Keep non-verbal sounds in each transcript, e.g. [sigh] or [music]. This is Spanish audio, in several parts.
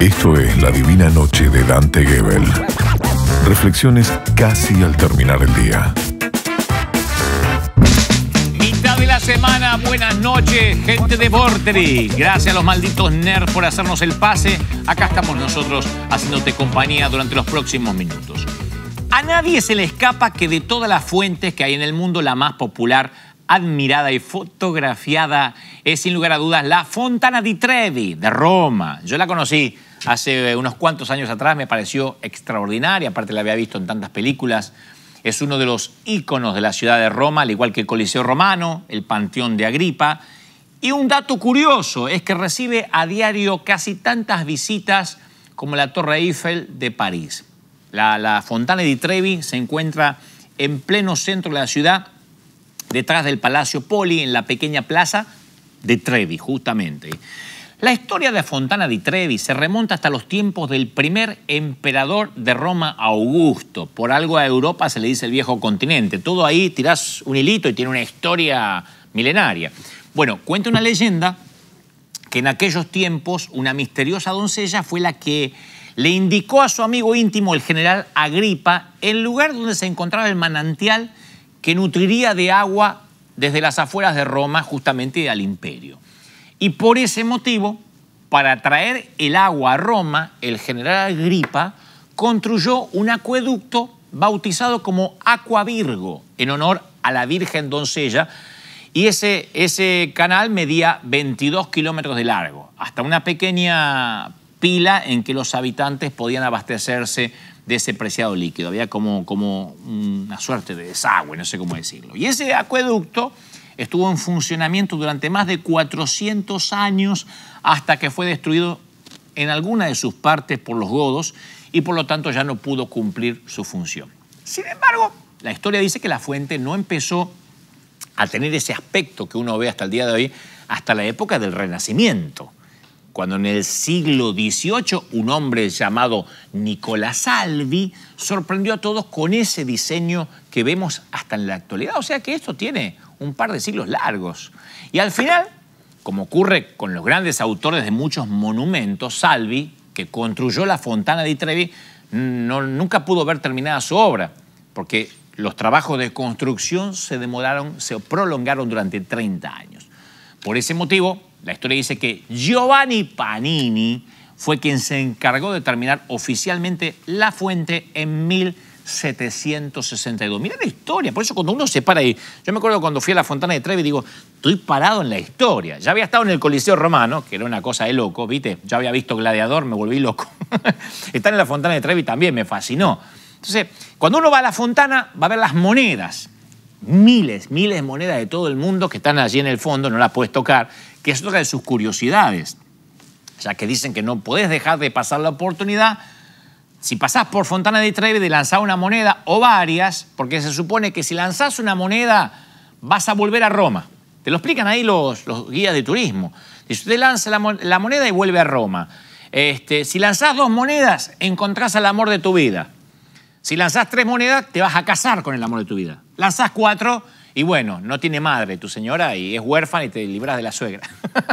Esto es La Divina Noche de Dante Gebel. Reflexiones casi al terminar el día. Mitad de la semana, buenas noches, gente de Borteri. Gracias a los malditos nerds por hacernos el pase. Acá estamos nosotros haciéndote compañía durante los próximos minutos. A nadie se le escapa que de todas las fuentes que hay en el mundo, la más popular admirada y fotografiada es sin lugar a dudas la Fontana di Trevi de Roma. Yo la conocí hace unos cuantos años atrás me pareció extraordinaria, aparte la había visto en tantas películas. Es uno de los íconos de la ciudad de Roma, al igual que el Coliseo Romano, el Panteón de Agripa. Y un dato curioso es que recibe a diario casi tantas visitas como la Torre Eiffel de París. La, la Fontana di Trevi se encuentra en pleno centro de la ciudad, detrás del Palacio Poli, en la pequeña plaza de Trevi, justamente. La historia de Fontana di Trevi se remonta hasta los tiempos del primer emperador de Roma, Augusto. Por algo a Europa se le dice el viejo continente. Todo ahí tirás un hilito y tiene una historia milenaria. Bueno, cuenta una leyenda que en aquellos tiempos una misteriosa doncella fue la que le indicó a su amigo íntimo, el general Agripa, el lugar donde se encontraba el manantial que nutriría de agua desde las afueras de Roma justamente al imperio. Y por ese motivo, para traer el agua a Roma, el general Agripa construyó un acueducto bautizado como Aqua Virgo, en honor a la Virgen Doncella, y ese, ese canal medía 22 kilómetros de largo, hasta una pequeña pila en que los habitantes podían abastecerse de ese preciado líquido. Había como, como una suerte de desagüe, no sé cómo decirlo. Y ese acueducto estuvo en funcionamiento durante más de 400 años hasta que fue destruido en alguna de sus partes por los godos y por lo tanto ya no pudo cumplir su función. Sin embargo, la historia dice que la fuente no empezó a tener ese aspecto que uno ve hasta el día de hoy, hasta la época del Renacimiento, cuando en el siglo XVIII un hombre llamado Nicolás Salvi sorprendió a todos con ese diseño que vemos hasta en la actualidad. O sea que esto tiene un par de siglos largos. Y al final, como ocurre con los grandes autores de muchos monumentos, Salvi, que construyó la Fontana di Trevi, no, nunca pudo ver terminada su obra, porque los trabajos de construcción se demoraron, se prolongaron durante 30 años. Por ese motivo, la historia dice que Giovanni Panini fue quien se encargó de terminar oficialmente la fuente en 1000 762. mira la historia, por eso cuando uno se para ahí, yo me acuerdo cuando fui a la Fontana de Trevi, digo, estoy parado en la historia. Ya había estado en el Coliseo Romano, que era una cosa de loco, ¿viste? Ya había visto Gladiador, me volví loco. [laughs] Estar en la Fontana de Trevi también me fascinó. Entonces, cuando uno va a la Fontana, va a ver las monedas. Miles, miles de monedas de todo el mundo que están allí en el fondo, no las puedes tocar, que es otra de sus curiosidades. o sea, que dicen que no puedes dejar de pasar la oportunidad si pasás por Fontana de Trevi de lanzar una moneda o varias, porque se supone que si lanzás una moneda vas a volver a Roma. Te lo explican ahí los, guías de turismo. si usted lanza la, moneda y vuelve a Roma. Este, si lanzás dos monedas, encontrás al amor de tu vida. Si lanzás tres monedas, te vas a casar con el amor de tu vida. Lanzás cuatro y bueno, no tiene madre tu señora y es huérfana y te libras de la suegra.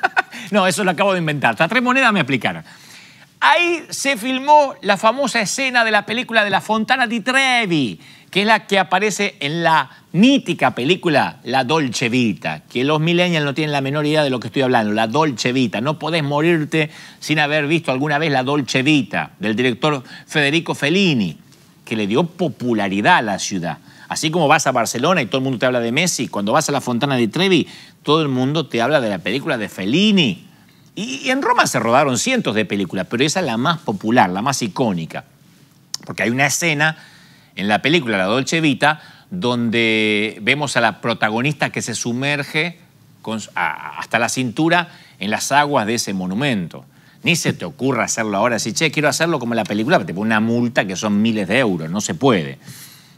[laughs] no, eso lo acabo de inventar. tres monedas me aplicaron. Ahí se filmó la famosa escena de la película de la Fontana di Trevi, que es la que aparece en la mítica película La Dolce Vita, que los millennials no tienen la menor idea de lo que estoy hablando, La Dolce Vita. No podés morirte sin haber visto alguna vez La Dolce Vita, del director Federico Fellini, que le dio popularidad a la ciudad. Así como vas a Barcelona y todo el mundo te habla de Messi, cuando vas a la Fontana di Trevi, todo el mundo te habla de la película de Fellini. Y, en Roma se rodaron cientos de películas, pero esa es la más popular, la más icónica. Porque hay una escena en la película La Dolce Vita donde vemos a la protagonista que se sumerge hasta la cintura en las aguas de ese monumento. Ni se te ocurra hacerlo ahora, si che, quiero hacerlo como la película, pero te pone una multa que son miles de euros, no se puede.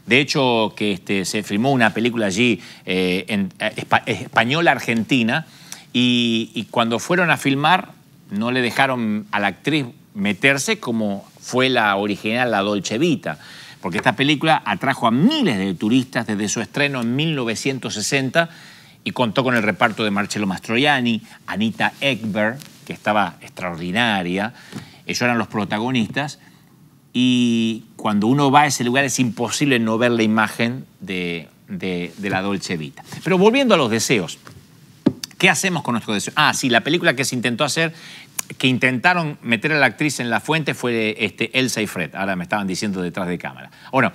De hecho, que este, se filmó una película allí eh, en, eh, eh, española-argentina, y, cuando fueron a filmar, no le dejaron a la actriz meterse como fue la original, la Dolce Vita, porque esta película atrajo a miles de turistas desde su estreno en 1960 y contó con el reparto de Marcello Mastroianni, Anita Ekberg, que estaba extraordinaria, ellos eran los protagonistas, y cuando uno va a ese lugar es imposible no ver la imagen de la Dolce Vita. Pero volviendo a los deseos, ¿Qué hacemos con nuestros deseos? Ah, sí, la película que se intentó hacer, que intentaron meter a la actriz en la fuente fue este, Elsa y Fred. Ahora me estaban diciendo detrás de cámara. Bueno,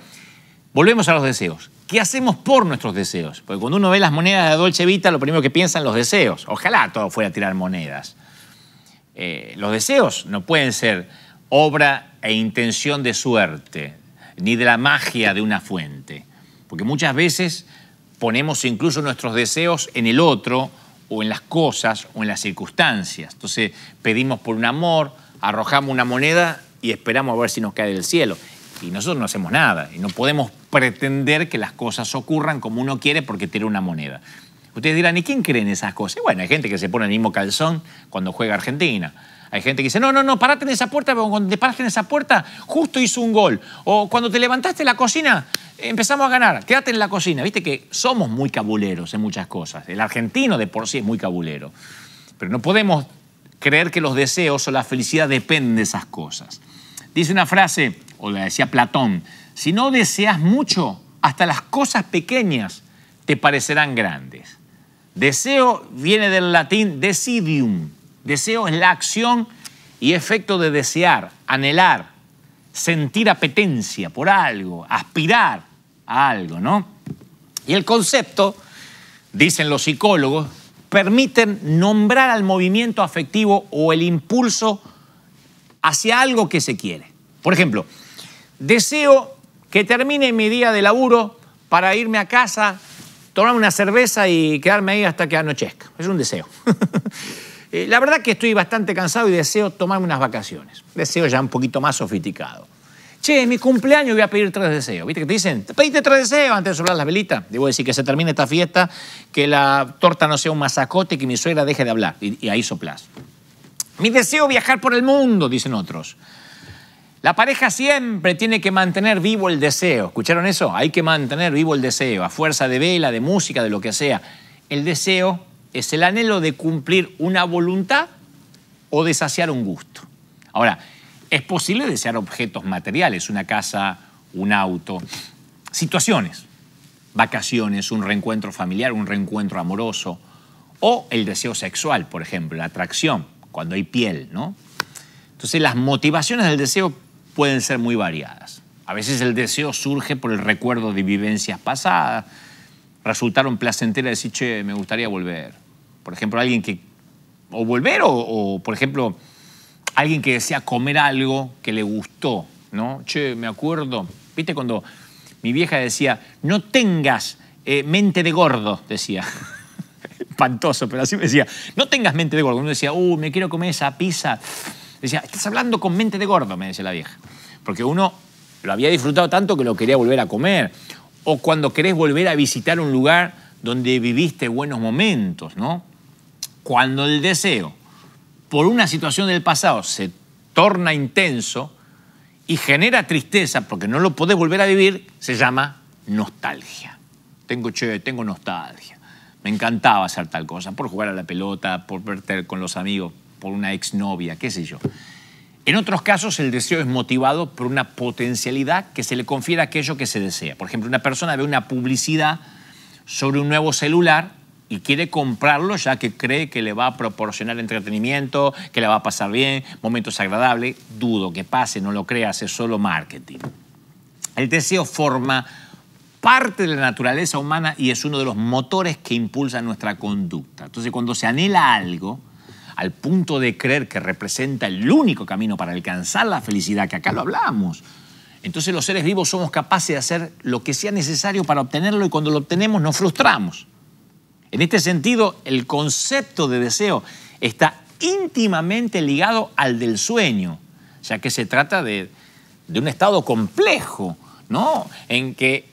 volvemos a los deseos. ¿Qué hacemos por nuestros deseos? Porque cuando uno ve las monedas de Dolce Vita, lo primero que piensa en los deseos. Ojalá todo fuera a tirar monedas. Eh, los deseos no pueden ser obra e intención de suerte, ni de la magia de una fuente. Porque muchas veces ponemos incluso nuestros deseos en el otro o en las cosas o en las circunstancias. Entonces pedimos por un amor, arrojamos una moneda y esperamos a ver si nos cae del cielo. Y nosotros no hacemos nada y no podemos pretender que las cosas ocurran como uno quiere porque tiene una moneda. Ustedes dirán, ¿y quién cree en esas cosas? bueno, hay gente que se pone el mismo calzón cuando juega Argentina hay gente que dice, no, no, no, parate en esa puerta, pero cuando te paraste en esa puerta, justo hizo un gol. O cuando te levantaste la cocina, empezamos a ganar, quédate en la cocina. Viste que somos muy cabuleros en muchas cosas. El argentino de por sí es muy cabulero. Pero no podemos creer que los deseos o la felicidad dependen de esas cosas. Dice una frase, o la decía Platón, si no deseas mucho, hasta las cosas pequeñas te parecerán grandes. Deseo viene del latín decidium, Deseo es la acción y efecto de desear, anhelar, sentir apetencia por algo, aspirar a algo, ¿no? Y el concepto, dicen los psicólogos, permiten nombrar al movimiento afectivo o el impulso hacia algo que se quiere. Por ejemplo, deseo que termine mi día de laburo para irme a casa, tomar una cerveza y quedarme ahí hasta que anochezca. Es un deseo. [laughs] Eh, la verdad que estoy bastante cansado y deseo tomarme unas vacaciones. Deseo ya un poquito más sofisticado. Che, en mi cumpleaños voy a pedir tres deseos. ¿Viste que te dicen? Pediste tres deseos antes de soplar las velitas. Debo decir que se termine esta fiesta, que la torta no sea un masacote, que mi suegra deje de hablar. Y, ahí soplas Mi deseo viajar por el mundo, dicen otros. La pareja siempre tiene que mantener vivo el deseo. ¿Escucharon eso? Hay que mantener vivo el deseo, a fuerza de vela, de música, de lo que sea. El deseo es el anhelo de cumplir una voluntad o de saciar un gusto. Ahora, es posible desear objetos materiales, una casa, un auto, situaciones, vacaciones, un reencuentro familiar, un reencuentro amoroso, o el deseo sexual, por ejemplo, la atracción, cuando hay piel, ¿no? Entonces las motivaciones del deseo pueden ser muy variadas. A veces el deseo surge por el recuerdo de vivencias pasadas, resultaron placenteras, decir, che, me gustaría volver. Por ejemplo, alguien que... O volver o, por ejemplo, alguien que desea comer algo que le gustó, ¿no? Che, me acuerdo, viste cuando mi vieja decía, no tengas eh, mente de gordo, decía. [laughs] Espantoso, pero así me decía, no tengas mente de gordo. Uno decía, uh, me quiero comer esa pizza. Decía, estás hablando con mente de gordo, me decía la vieja. Porque uno lo había disfrutado tanto que lo quería volver a comer o cuando querés volver a visitar un lugar donde viviste buenos momentos, ¿no? Cuando el deseo por una situación del pasado se torna intenso y genera tristeza porque no lo podés volver a vivir, se llama nostalgia. Tengo che, tengo nostalgia. Me encantaba hacer tal cosa, por jugar a la pelota, por verte con los amigos, por una exnovia, qué sé yo. En otros casos, el deseo es motivado por una potencialidad que se le confiere a aquello que se desea. Por ejemplo, una persona ve una publicidad sobre un nuevo celular y quiere comprarlo ya que cree que le va a proporcionar entretenimiento, que le va a pasar bien, momentos agradables. Dudo que pase, no lo crea, es solo marketing. El deseo forma parte de la naturaleza humana y es uno de los motores que impulsa nuestra conducta. Entonces, cuando se anhela algo, al punto de creer que representa el único camino para alcanzar la felicidad, que acá lo hablamos, entonces los seres vivos somos capaces de hacer lo que sea necesario para obtenerlo y cuando lo obtenemos nos frustramos. En este sentido, el concepto de deseo está íntimamente ligado al del sueño, ya que se trata de, un estado complejo, ¿no? En que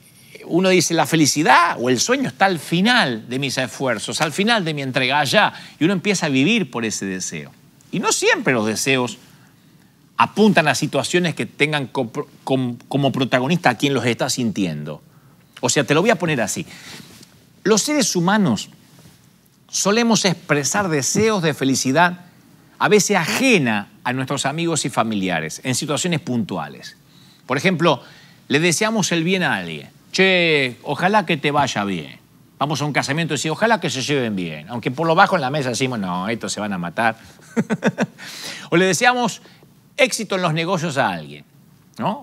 uno dice, la felicidad o el sueño está al final de mis esfuerzos, al final de mi entrega allá. Y uno empieza a vivir por ese deseo. Y no siempre los deseos apuntan a situaciones que tengan como protagonista a quien los está sintiendo. O sea, te lo voy a poner así. Los seres humanos solemos expresar deseos de felicidad a veces ajena a nuestros amigos y familiares en situaciones puntuales. Por ejemplo, le deseamos el bien a alguien che, ojalá que te vaya bien. Vamos a un casamiento y decimos, ojalá que se lleven bien. Aunque por lo bajo en la mesa decimos, no, estos se van a matar. [laughs] o le deseamos éxito en los negocios a alguien.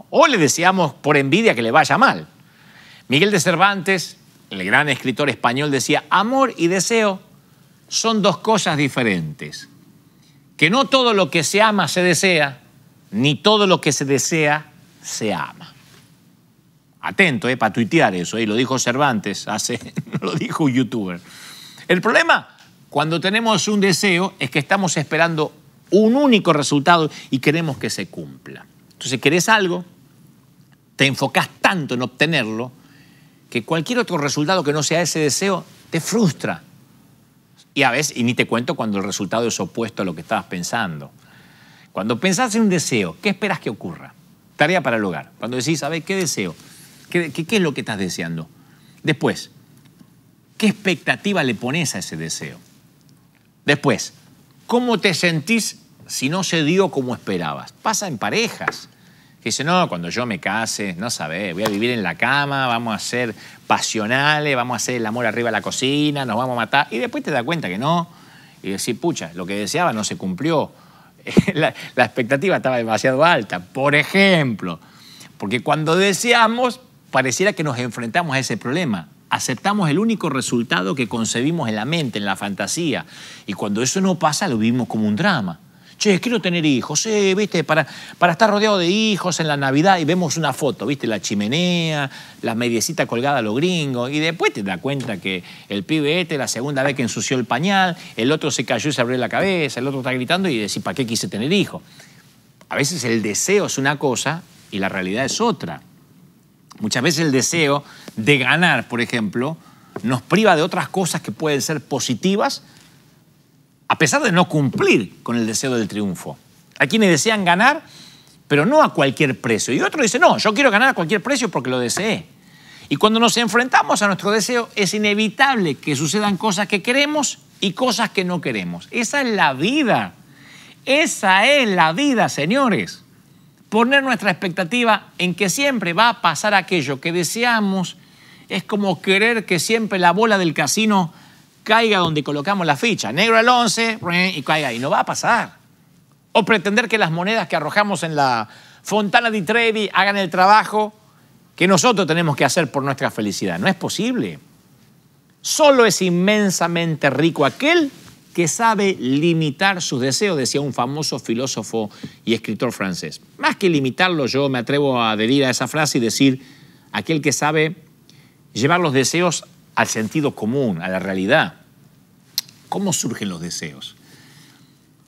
O le deseamos por envidia que le vaya mal. Miguel de Cervantes, el gran escritor español, decía, amor y deseo son dos cosas diferentes. Que no todo lo que se ama se desea, ni todo lo que se desea se ama. Atento, eh, para tuitear eso. Y eh, lo dijo Cervantes, hace, [laughs] lo dijo un youtuber. El problema, cuando tenemos un deseo, es que estamos esperando un único resultado y queremos que se cumpla. Entonces, querés algo, te enfocás tanto en obtenerlo, que cualquier otro resultado que no sea ese deseo te frustra. Y a veces, y ni te cuento cuando el resultado es opuesto a lo que estabas pensando. Cuando pensás en un deseo, ¿qué esperas que ocurra? Tarea para el hogar. Cuando decís, a ¿qué deseo? ¿Qué, es lo que estás deseando? Después, ¿qué expectativa le pones a ese deseo? Después, ¿cómo te sentís si no se dio como esperabas? Pasa en parejas. Que dice, no, cuando yo me case, no sabes voy a vivir en la cama, vamos a ser pasionales, vamos a hacer el amor arriba de la cocina, nos vamos a matar. Y después te das cuenta que no. Y decir, pucha, lo que deseaba no se cumplió. [laughs] la expectativa estaba demasiado alta. Por ejemplo, porque cuando deseamos, pareciera que nos enfrentamos a ese problema. Aceptamos el único resultado que concebimos en la mente, en la fantasía. Y cuando eso no pasa, lo vivimos como un drama. Che, quiero tener hijos, viste, para, para estar rodeado de hijos en la Navidad y vemos una foto, viste, la chimenea, la mediecita colgada a los gringos y después te das cuenta que el pibe este, la segunda vez que ensució el pañal, el otro se cayó y se abrió la cabeza, el otro está gritando y decís, ¿para qué quise tener hijos? A veces el deseo es una cosa y la realidad es otra. Muchas veces el deseo de ganar, por ejemplo, nos priva de otras cosas que pueden ser positivas, a pesar de no cumplir con el deseo del triunfo. Hay quienes desean ganar, pero no a cualquier precio. Y otro dice, no, yo quiero ganar a cualquier precio porque lo deseé. Y cuando nos enfrentamos a nuestro deseo, es inevitable que sucedan cosas que queremos y cosas que no queremos. Esa es la vida. Esa es la vida, señores. Poner nuestra expectativa en que siempre va a pasar aquello que deseamos es como querer que siempre la bola del casino caiga donde colocamos la ficha. Negro al 11 y caiga ahí. No va a pasar. O pretender que las monedas que arrojamos en la Fontana di Trevi hagan el trabajo que nosotros tenemos que hacer por nuestra felicidad. No es posible. Solo es inmensamente rico aquel que sabe limitar sus deseos, decía un famoso filósofo y escritor francés. Más que limitarlo, yo me atrevo a adherir a esa frase y decir, aquel que sabe llevar los deseos al sentido común, a la realidad. ¿Cómo surgen los deseos?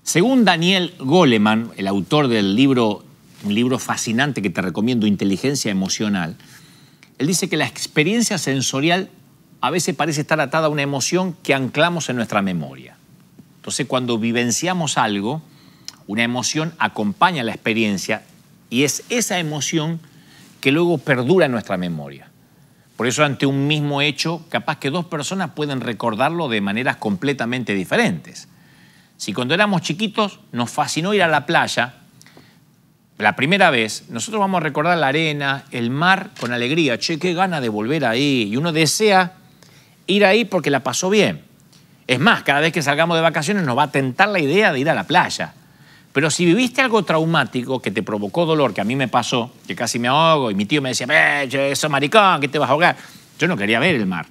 Según Daniel Goleman, el autor del libro, un libro fascinante que te recomiendo, Inteligencia Emocional, él dice que la experiencia sensorial a veces parece estar atada a una emoción que anclamos en nuestra memoria. Entonces, cuando vivenciamos algo, una emoción acompaña la experiencia y es esa emoción que luego perdura en nuestra memoria. Por eso ante un mismo hecho, capaz que dos personas pueden recordarlo de maneras completamente diferentes. Si cuando éramos chiquitos nos fascinó ir a la playa, la primera vez, nosotros vamos a recordar la arena, el mar con alegría, che, qué gana de volver ahí. Y uno desea ir ahí porque la pasó bien. Es más, cada vez que salgamos de vacaciones nos va a tentar la idea de ir a la playa. Pero si viviste algo traumático que te provocó dolor, que a mí me pasó, que casi me ahogo, y mi tío me decía, eh, eso maricón, que te vas a ahogar. Yo no quería ver el mar.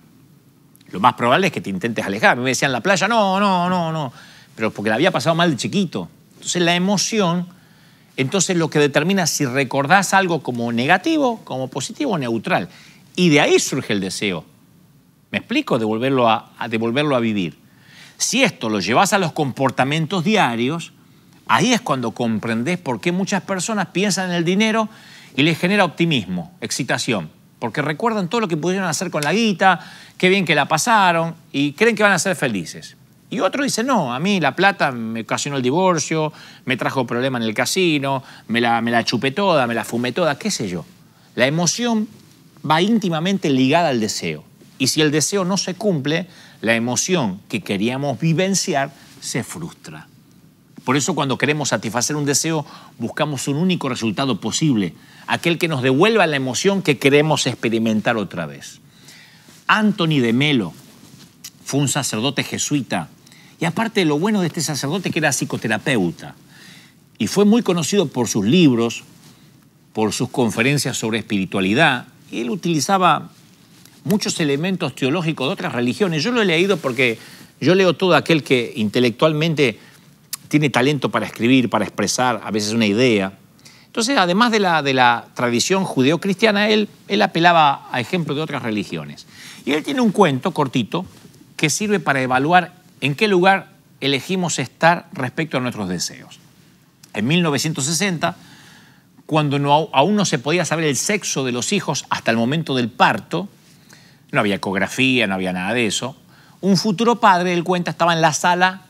Lo más probable es que te intentes alejar. Me decían, la playa, no, no, no, no. Pero porque la había pasado mal de chiquito. Entonces la emoción, entonces lo que determina si recordás algo como negativo, como positivo o neutral. Y de ahí surge el deseo. ¿Me explico? De de volverlo a vivir. Si esto lo llevas a los comportamientos diarios, ahí es cuando comprendes por qué muchas personas piensan en el dinero y les genera optimismo, excitación, porque recuerdan todo lo que pudieron hacer con la guita, qué bien que la pasaron y creen que van a ser felices. Y otro dice, no, a mí la plata me ocasionó el divorcio, me trajo problemas en el casino, me la, me la chupé toda, me la fumé toda, qué sé yo. La emoción va íntimamente ligada al deseo. Y si el deseo no se cumple, la emoción que queríamos vivenciar se frustra. Por eso cuando queremos satisfacer un deseo, buscamos un único resultado posible, aquel que nos devuelva la emoción que queremos experimentar otra vez. Anthony de Melo fue un sacerdote jesuita y aparte lo bueno de este sacerdote que era psicoterapeuta y fue muy conocido por sus libros, por sus conferencias sobre espiritualidad él utilizaba muchos elementos teológicos de otras religiones. Yo lo he leído porque yo leo todo aquel que intelectualmente tiene talento para escribir, para expresar a veces una idea. Entonces, además de la, de la tradición judeocristiana, él, él apelaba a ejemplos de otras religiones. Y él tiene un cuento cortito que sirve para evaluar en qué lugar elegimos estar respecto a nuestros deseos. En 1960, cuando aún no se podía saber el sexo de los hijos hasta el momento del parto, no había ecografía, no había nada de eso. Un futuro padre, él cuenta, estaba en la sala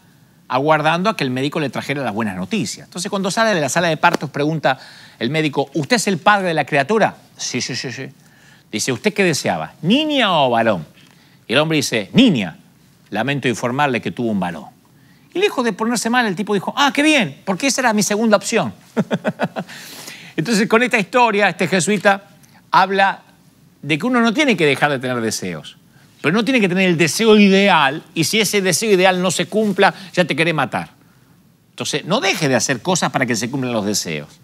aguardando a que el médico le trajera las buenas noticias. Entonces, cuando sale de la sala de partos, pregunta el médico, ¿usted es el padre de la criatura? Sí, sí, sí, sí. Dice, ¿usted qué deseaba? ¿Niña o varón? Y el hombre dice, niña. Lamento informarle que tuvo un varón. Y lejos de ponerse mal, el tipo dijo, ah, qué bien, porque esa era mi segunda opción. [laughs] Entonces, con esta historia, este jesuita habla de que uno no tiene que dejar de tener deseos, pero no tiene que tener el deseo ideal y si ese deseo ideal no se cumpla, ya te quiere matar. Entonces, no deje de hacer cosas para que se cumplan los deseos.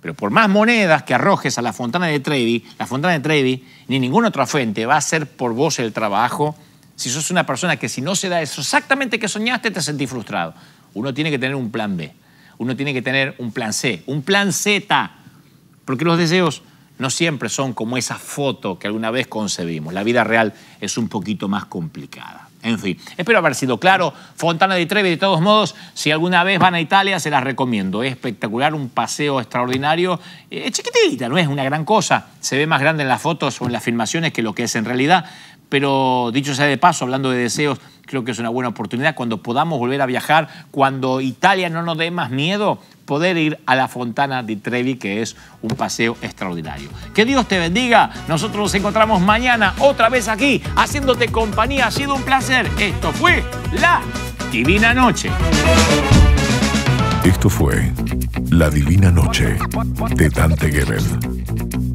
Pero por más monedas que arrojes a la Fontana de Trevi, la Fontana de Trevi, ni ninguna otra fuente va a hacer por vos el trabajo si sos una persona que si no se da eso exactamente que soñaste, te sentís frustrado. Uno tiene que tener un plan B, uno tiene que tener un plan C, un plan Z, porque los deseos no siempre son como esa foto que alguna vez concebimos. La vida real es un poquito más complicada. En fin, espero haber sido claro. Fontana de Trevi, de todos modos, si alguna vez van a Italia, se las recomiendo. Es espectacular, un paseo extraordinario. Eh, es chiquitita, no es una gran cosa. Se ve más grande en las fotos o en las filmaciones que lo que es en realidad. Pero dicho sea de paso, hablando de deseos, creo que es una buena oportunidad cuando podamos volver a viajar, cuando Italia no nos dé más miedo, poder ir a la Fontana de Trevi, que es un paseo extraordinario. Que Dios te bendiga. Nosotros nos encontramos mañana otra vez aquí, haciéndote compañía. Ha sido un placer. Esto fue La Divina Noche. Esto fue La Divina Noche de Dante Gebel.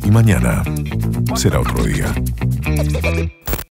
Y mañana será otro día.